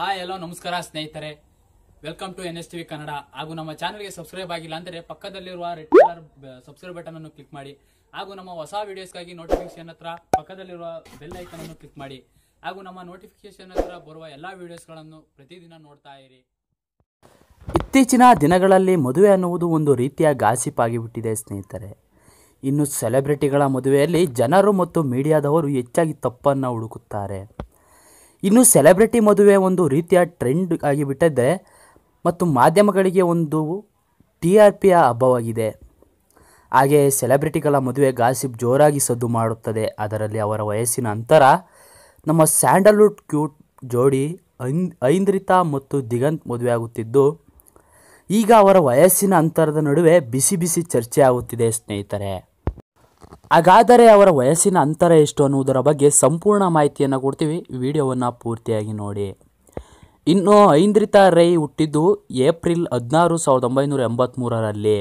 hi hello ನಮಸ್ಕಾರ ಸ್ನೇಹಿತರೆ welcome to N S TV Kannada ಹಾಗೂ ನಮ್ಮ ಚಾನಲ್ಗೆ ಸಬ್ಸ್ಕ್ರೈಬ್ ಆಗಿಲ್ಲ ಅಂದರೆ ಪಕ್ಕದಲ್ಲಿರುವ ರೆಡ್ ಕಲರ್ ಸಬ್ಸ್ಕ್ರೈಬ್ ಬಟನ್ ಅನ್ನು ಕ್ಲಿಕ್ ಮಾಡಿ ಹಾಗೂ ನಮ್ಮ ಹೊಸ ವೀಡಿಯೋಸ್ಗಾಗಿ ನೋಟಿಫಿಕೇಶನ್ ಹತ್ರ ಪಕ್ಕದಲ್ಲಿರುವ ಬೆಲ್ ಐಕನ್ ಅನ್ನು ಕ್ಲಿಕ್ ಮಾಡಿ ಹಾಗೂ ನಮ್ಮ ನೋಟಿಫಿಕೇಶನ್ ಹತ್ರ ಬರುವ ಎಲ್ಲ ವಿಡಿಯೋಸ್ಗಳನ್ನು ಪ್ರತಿದಿನ ನೋಡ್ತಾ ಇರಿ ಇತ್ತೀಚಿನ ದಿನಗಳಲ್ಲಿ ಮದುವೆ ಅನ್ನುವುದು ಒಂದು ರೀತಿಯ ಗಾಸಿಪ್ ಆಗಿಬಿಟ್ಟಿದೆ ಸ್ನೇಹಿತರೆ ಇನ್ನು ಸೆಲೆಬ್ರಿಟಿಗಳ ಮದುವೆಯಲ್ಲಿ ಜನರು ಮತ್ತು ಮೀಡಿಯಾದವರು ಹೆಚ್ಚಾಗಿ ತಪ್ಪನ್ನು ಹುಡುಕುತ್ತಾರೆ ಇನ್ನು ಸೆಲೆಬ್ರಿಟಿ ಮದುವೆ ಒಂದು ರೀತಿಯ ಟ್ರೆಂಡ್ ಆಗಿಬಿಟ್ಟಿದೆ ಮತ್ತು ಮಾಧ್ಯಮಗಳಿಗೆ ಒಂದು ಟಿ ಆರ್ ಪಿಯ ಹಬ್ಬವಾಗಿದೆ ಹಾಗೆಯೇ ಸೆಲೆಬ್ರಿಟಿಗಳ ಮದುವೆ ಗಾಸಿಪ್ ಜೋರಾಗಿ ಸದ್ದು ಮಾಡುತ್ತದೆ ಅದರಲ್ಲಿ ಅವರ ವಯಸ್ಸಿನ ಅಂತರ ನಮ್ಮ ಸ್ಯಾಂಡಲ್ವುಡ್ ಕ್ಯೂಟ್ ಜೋಡಿ ಐಂದ್ರಿತಾ ಮತ್ತು ದಿಗಂತ್ ಮದುವೆ ಆಗುತ್ತಿದ್ದು ಈಗ ಅವರ ವಯಸ್ಸಿನ ಅಂತರದ ನಡುವೆ ಬಿಸಿ ಬಿಸಿ ಚರ್ಚೆ ಆಗುತ್ತಿದೆ ಸ್ನೇಹಿತರೆ ಹಾಗಾದರೆ ಅವರ ವಯಸ್ಸಿನ ಅಂತರ ಎಷ್ಟು ಅನ್ನುವುದರ ಬಗ್ಗೆ ಸಂಪೂರ್ಣ ಮಾಹಿತಿಯನ್ನು ಕೊಡ್ತೀವಿ ವಿಡಿಯೋವನ್ನು ಪೂರ್ತಿಯಾಗಿ ನೋಡಿ ಇನ್ನು ಐಂದ್ರಿತಾ ರೈ ಹುಟ್ಟಿದ್ದು ಏಪ್ರಿಲ್ ಹದಿನಾರು ಸಾವಿರದ ಒಂಬೈನೂರ ಎಂಬತ್ತ್ಮೂರರಲ್ಲಿ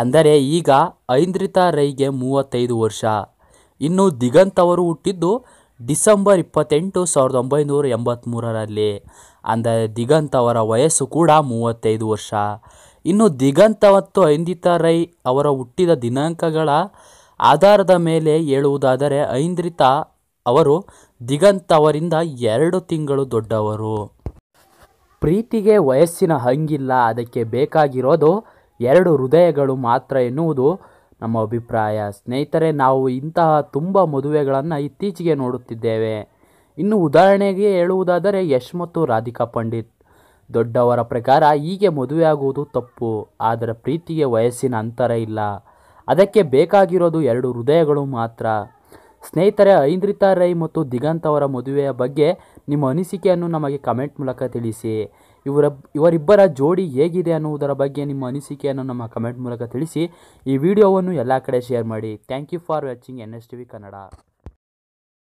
ಅಂದರೆ ಈಗ ಐಂದ್ರಿತಾ ರೈಗೆ ಮೂವತ್ತೈದು ವರ್ಷ ಇನ್ನು ದಿಗಂತ್ ಅವರು ಹುಟ್ಟಿದ್ದು ಡಿಸೆಂಬರ್ ಇಪ್ಪತ್ತೆಂಟು ಸಾವಿರದ ಒಂಬೈನೂರ ಎಂಬತ್ತ್ಮೂರರಲ್ಲಿ ಅಂದರೆ ದಿಗಂತ್ ಅವರ ವಯಸ್ಸು ಕೂಡ ಮೂವತ್ತೈದು ವರ್ಷ ಇನ್ನು ದಿಗಂತ ಮತ್ತು ಐಂದ್ರಿತಾ ರೈ ಅವರ ಹುಟ್ಟಿದ ದಿನಾಂಕಗಳ ಆಧಾರದ ಮೇಲೆ ಹೇಳುವುದಾದರೆ ಐಂದ್ರಿತ ಅವರು ದಿಗಂತ್ ಅವರಿಂದ ಎರಡು ತಿಂಗಳು ದೊಡ್ಡವರು ಪ್ರೀತಿಗೆ ವಯಸ್ಸಿನ ಹಂಗಿಲ್ಲ ಅದಕ್ಕೆ ಬೇಕಾಗಿರೋದು ಎರಡು ಹೃದಯಗಳು ಮಾತ್ರ ಎನ್ನುವುದು ನಮ್ಮ ಅಭಿಪ್ರಾಯ ಸ್ನೇಹಿತರೆ ನಾವು ಇಂತಹ ತುಂಬ ಮದುವೆಗಳನ್ನು ಇತ್ತೀಚೆಗೆ ನೋಡುತ್ತಿದ್ದೇವೆ ಇನ್ನು ಉದಾಹರಣೆಗೆ ಹೇಳುವುದಾದರೆ ಯಶ್ ಮತ್ತು ರಾಧಿಕಾ ಪಂಡಿತ್ ದೊಡ್ಡವರ ಪ್ರಕಾರ ಹೀಗೆ ಮದುವೆಯಾಗುವುದು ತಪ್ಪು ಆದರೆ ಪ್ರೀತಿಗೆ ವಯಸ್ಸಿನ ಅಂತರ ಇಲ್ಲ ಅದಕ್ಕೆ ಬೇಕಾಗಿರೋದು ಎರಡು ಹೃದಯಗಳು ಮಾತ್ರ ಸ್ನೇಹಿತರೆ ಐಂದ್ರಿತಾ ರೈ ಮತ್ತು ದಿಗಂತ್ ಅವರ ಮದುವೆಯ ಬಗ್ಗೆ ನಿಮ್ಮ ಅನಿಸಿಕೆಯನ್ನು ನಮಗೆ ಕಮೆಂಟ್ ಮೂಲಕ ತಿಳಿಸಿ ಇವರ ಇವರಿಬ್ಬರ ಜೋಡಿ ಹೇಗಿದೆ ಅನ್ನುವುದರ ಬಗ್ಗೆ ನಿಮ್ಮ ಅನಿಸಿಕೆಯನ್ನು ನಮ್ಮ ಕಮೆಂಟ್ ಮೂಲಕ ತಿಳಿಸಿ ಈ ವಿಡಿಯೋವನ್ನು ಎಲ್ಲ ಕಡೆ ಶೇರ್ ಮಾಡಿ thank you for watching N S T V Kannada